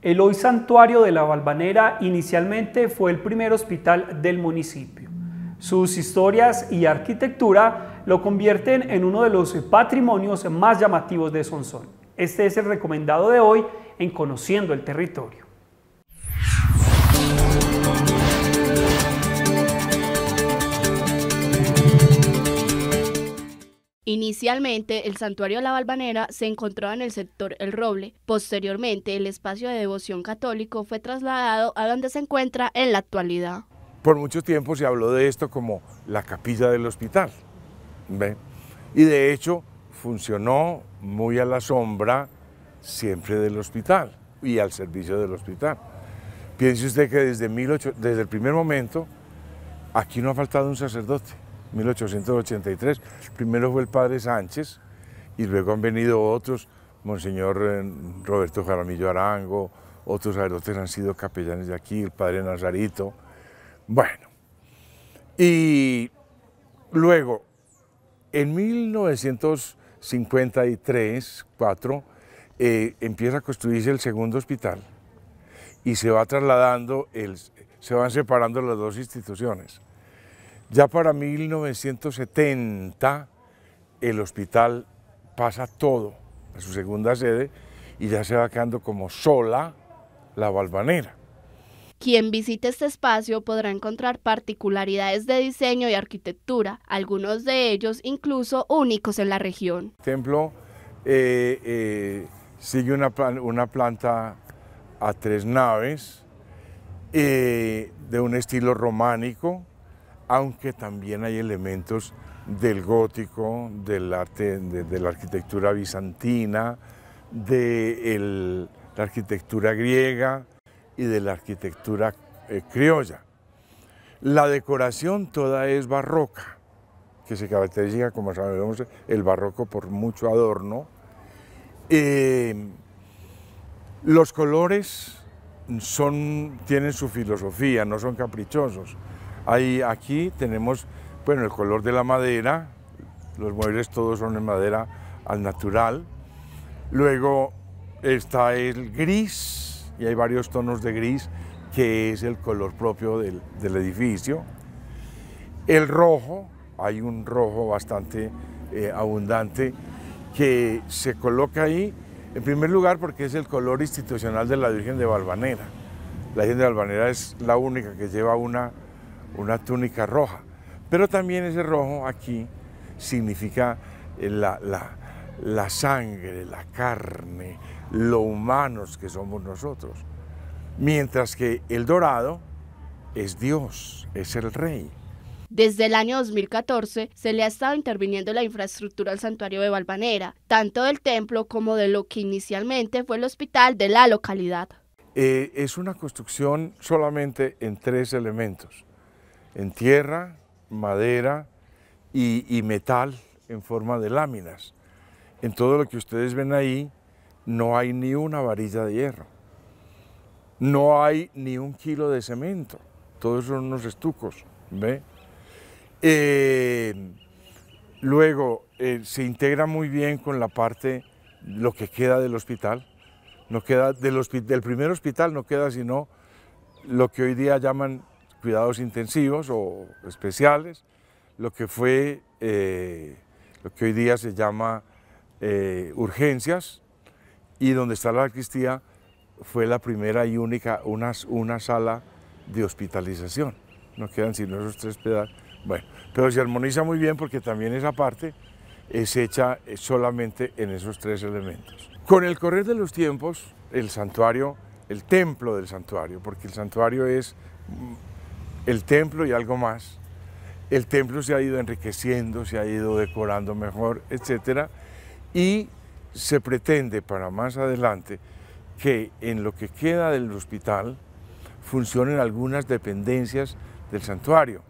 El hoy santuario de la Valvanera inicialmente fue el primer hospital del municipio. Sus historias y arquitectura lo convierten en uno de los patrimonios más llamativos de Sonson. Este es el recomendado de hoy en Conociendo el Territorio. Inicialmente, el santuario de la Valvanera se encontraba en el sector El Roble. Posteriormente, el espacio de devoción católico fue trasladado a donde se encuentra en la actualidad. Por mucho tiempo se habló de esto como la capilla del hospital. Y de hecho, funcionó muy a la sombra siempre del hospital y al servicio del hospital. Piense usted que desde, desde el primer momento aquí no ha faltado un sacerdote. 1883. Primero fue el padre Sánchez y luego han venido otros, Monseñor eh, Roberto Jaramillo Arango, otros sacerdotes han sido capellanes de aquí, el padre Nazarito. Bueno, y luego, en 1953, 4, eh, empieza a construirse el segundo hospital y se va trasladando, el, se van separando las dos instituciones. Ya para 1970 el hospital pasa todo a su segunda sede y ya se va quedando como sola la valvanera. Quien visite este espacio podrá encontrar particularidades de diseño y arquitectura, algunos de ellos incluso únicos en la región. El templo eh, eh, sigue una, planta a tres naves eh, de un estilo románico, aunque también hay elementos del gótico, del arte, de, la arquitectura bizantina, de la arquitectura griega y de la arquitectura eh, criolla. La decoración toda es barroca, que se caracteriza, como sabemos, el barroco por mucho adorno. Eh, los colores tienen su filosofía, no son caprichosos aquí tenemos, bueno, el color de la madera, los muebles todos son en madera al natural. Luego está el gris, y hay varios tonos de gris, que es el color propio del, edificio. El rojo, hay un rojo bastante eh, abundante que se coloca ahí, en primer lugar porque es el color institucional de la Virgen de Valvanera. La Virgen de Valvanera es la única que lleva una una túnica roja. Pero también ese rojo aquí significa eh, la, sangre, la carne, lo humanos que somos nosotros. Mientras que el dorado es Dios, es el rey. Desde el año 2014 se le ha estado interviniendo la infraestructura al santuario de Valvanera, tanto del templo como de lo que inicialmente fue el hospital de la localidad. Eh, es una construcción solamente en tres elementos en tierra, madera y, metal en forma de láminas. En todo lo que ustedes ven ahí no hay ni una varilla de hierro, no hay ni un kilo de cemento, todos son unos estucos, ¿ve? Eh, luego eh, se integra muy bien con la parte, lo que queda del hospital, no queda del, del primer hospital no queda sino lo que hoy día llaman cuidados intensivos o especiales, lo que fue eh, lo que hoy día se llama eh, urgencias y donde está la sacristía fue la primera y única una, una sala de hospitalización. No quedan sino esos tres pedazos. Bueno, pero se armoniza muy bien porque también esa parte es hecha eh, solamente en esos tres elementos. Con el correr de los tiempos, el santuario, el templo del santuario, porque el santuario es el templo y algo más. El templo se ha ido enriqueciendo, se ha ido decorando mejor, etc. Y se pretende para más adelante que en lo que queda del hospital funcionen algunas dependencias del santuario.